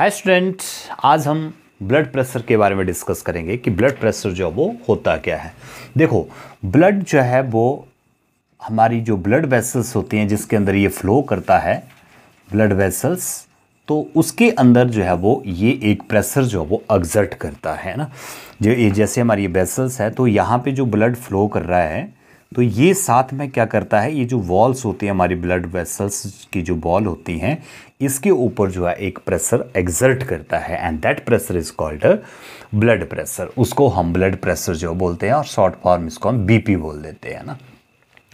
hi student आज हम blood pressure के बारे में डिस्कस करेंगे कि ब्लड प्रेशर जो है वो होता क्या है देखो ब्लड जो है वो हमारी जो ब्लड वेसल्स होती हैं जिसके अंदर ये फ्लो करता है ब्लड वेसल्स तो उसके अंदर जो है वो ये एक प्रेशर जो है वो एग्जर्ट करता है ना जो ये जैसे हमारी वेसल्स है तो यहाँ पे जो ब्लड फ्लो कर रहा है तो ये साथ में क्या करता है ये जो वॉल्स होती है हमारी ब्लड वेसल्स की जो बॉल होती हैं इसके ऊपर जो है एक प्रेशर एग्जर्ट करता है and that pressure is called blood pressure उसको हम ब्लड प्रेशर जो बोलते हैं और शॉर्ट फॉर्म इसको हम बीपी बोल देते हैं ना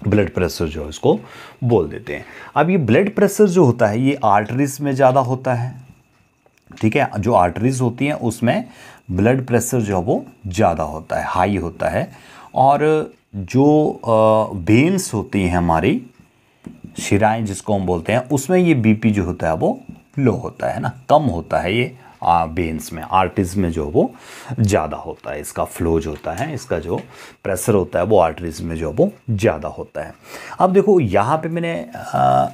ब्लड प्रेशर जो है उसको बोल देते हैं अब ये ब्लड प्रेशर जो होता है ये आर्टरीज में ज़्यादा होता है ठीक है जो आर्टरीज होती हैं उसमें ब्लड प्रेशर जो है वो ज़्यादा होता है हाई होता है और जो वेंस होती हैं हमारी शिराएं जिसको हम बोलते हैं उसमें ये बीपी जो होता है वो लो होता है ना कम होता है ये वेंस में आर्टिज में जो वो ज़्यादा होता है इसका फ्लो जो होता है इसका जो प्रेशर होता है वो आर्टरीज में जो वो ज़्यादा होता है अब देखो यहाँ पे मैंने आ,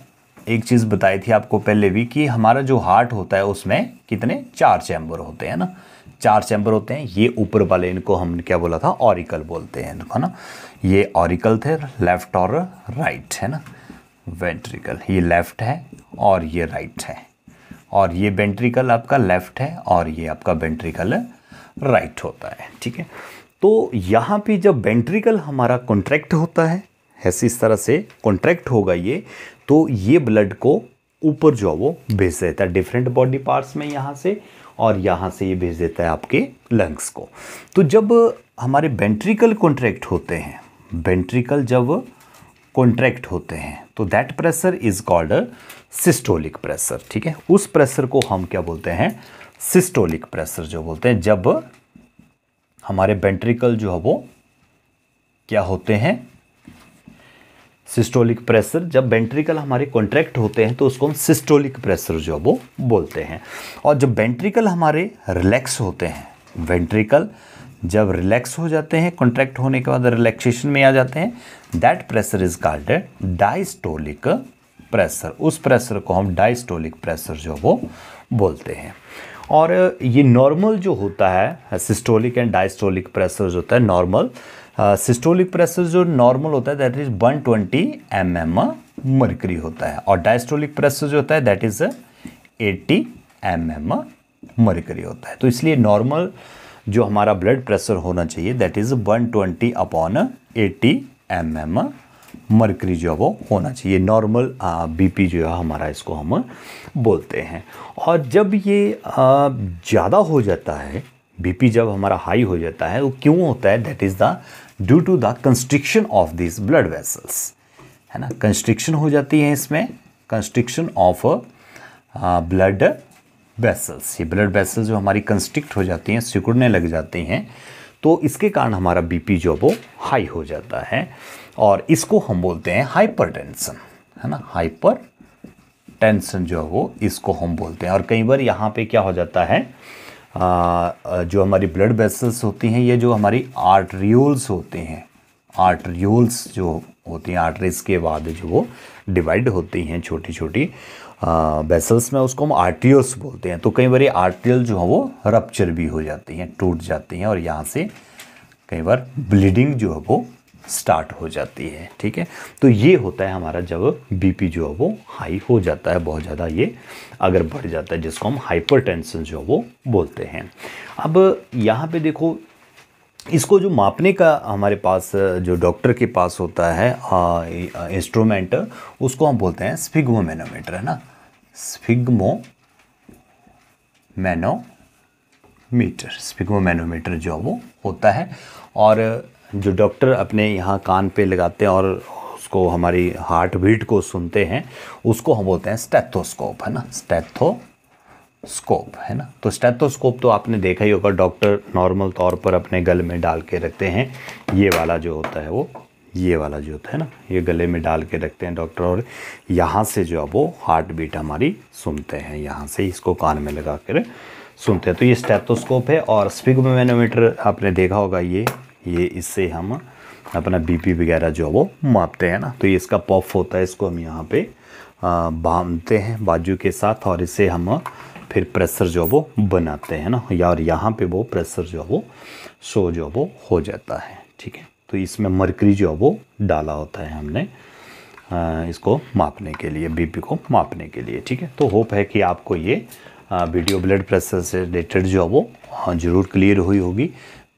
एक चीज़ बताई थी आपको पहले भी कि हमारा जो हार्ट होता है उसमें कितने चार चैम्बर होते हैं ना चार चैम्बर होते हैं ये ऊपर वाले इनको हम क्या बोला था ऑरिकल बोलते हैं इनको ना ये ऑरिकल थे लेफ्ट और राइट है ना वेंट्रिकल ये लेफ्ट है और ये राइट है और ये वेंट्रिकल आपका लेफ्ट है और ये आपका वेंट्रिकल राइट होता है ठीक है तो यहाँ पे जब वेंट्रिकल हमारा कॉन्ट्रैक्ट होता है ऐसे इस तरह से कॉन्ट्रैक्ट होगा ये तो ये ब्लड को ऊपर जो है वो भेज देता है डिफरेंट बॉडी पार्ट्स में यहाँ से और यहाँ से ये भेज देता है आपके लंग्स को तो जब हमारे बेंट्रिकल कॉन्ट्रैक्ट होते हैं बेंट्रिकल जब कॉन्ट्रैक्ट होते हैं तो that pressure is called systolic pressure ठीक है उस प्रेशर को हम क्या बोलते हैं सिस्टोलिक प्रेशर जो बोलते हैं जब हमारे बेंट्रिकल जो है वो क्या होते हैं सिस्टोलिक प्रेशर जब वेंट्रिकल हमारे कॉन्ट्रैक्ट होते हैं तो उसको हम सिस्टोलिक प्रेशर जो वो बोलते हैं और जब बेंट्रिकल हमारे रिलैक्स होते हैं वेंट्रिकल जब रिलैक्स हो जाते हैं कॉन्ट्रैक्ट होने के बाद रिलैक्सेशन में आ जाते हैं that pressure is called diastolic pressure उस प्रेशर को हम डाइस्टोलिक प्रेशर जो वो बोलते हैं और ये नॉर्मल जो होता है सिस्टोलिक एंड डाइस्टोलिक प्रेशर जो होता है नॉर्मल सिस्टोलिक uh, प्रेशर जो नॉर्मल होता है that is 120 twenty M M mercury होता है और डायस्टोलिक प्रेशर जो होता है that is 80 M M mercury होता है तो इसलिए नॉर्मल जो हमारा ब्लड प्रेशर होना चाहिए that is 120 twenty upon eighty M M mercury जो है वो होना चाहिए नॉर्मल बीपी uh, जो है हमारा इसको हम बोलते हैं और जब ये uh, ज़्यादा हो जाता है बीपी जब हमारा हाई हो जाता है वो क्यों होता है that is the due to the constriction of this blood vessels है ना कंस्ट्रिक्शन हो जाती है इसमें कंस्ट्रिक्शन ऑफ ब्लड वेसल्स ये ब्लड वेसल्स जो हमारी कंस्ट्रिक्ट हो जाती हैं सिकुड़ने लग जाती हैं तो इसके कारण हमारा बीपी जो वो हाई हो जाता है और इसको हम बोलते हैं हाइपर है ना हाइपर टेंशन जो है वो इसको हम बोलते हैं और कई बार यहाँ पे क्या हो जाता है जो हमारी ब्लड वेसल्स होती हैं ये जो हमारी आर्ट्रियोल्स होते हैं आर्ट्रियोल्स जो होती हैं आर्टरीज के बाद जो वो डिवाइड होती हैं छोटी छोटी वेसल्स में उसको हम आर्टियोस बोलते हैं तो कई बार आर्टियल जो है वो रपच्चर भी हो जाती हैं टूट जाती हैं और यहाँ से कई बार ब्लीडिंग जो है वो स्टार्ट हो जाती है ठीक है तो ये होता है हमारा जब बीपी जो है वो हाई हो जाता है बहुत ज़्यादा ये अगर बढ़ जाता है जिसको हम हाइपरटेंशन जो है वो बोलते हैं अब यहाँ पे देखो इसको जो मापने का हमारे पास जो डॉक्टर के पास होता है इंस्ट्रूमेंट उसको हम बोलते हैं मैनोमीटर है ना स्फिग्मो मैनोमीटर मैनोमीटर जो वो होता है और जो डॉक्टर अपने यहाँ कान पे लगाते हैं और उसको हमारी हार्ट बीट को सुनते हैं उसको हम बोलते हैं स्टेथोस्कोप है ना स्टेथो स्कोप है ना तो स्टेथोस्कोप तो आपने देखा ही होगा डॉक्टर नॉर्मल तौर पर अपने गले में डाल के रखते हैं ये वाला जो होता है वो ये वाला जो होता है ना ये गले में डाल के रखते हैं डॉक्टर और यहाँ से जो है वो हार्ट बीट हमारी सुनते हैं यहाँ से इसको कान में लगा कर सुनते हैं तो ये स्टेथोस्कोप है और स्पिगमोमीटर आपने देखा होगा ये ये इससे हम अपना बीपी वगैरह जो है वो मापते हैं ना तो ये इसका पफ होता है इसको हम यहाँ पे बांधते हैं बाजू के साथ और इसे हम फिर प्रेशर जो वो बनाते हैं ना या और यहाँ पे वो प्रेशर जो वो शो जो वो हो जाता है ठीक है तो इसमें मरकरी जो वो डाला होता है हमने इसको मापने के लिए बीपी को मापने के लिए ठीक है तो होप है कि आपको ये वीडियो ब्लड प्रेशर से रिलेटेड जो वो हाँ, ज़रूर क्लियर हुई होगी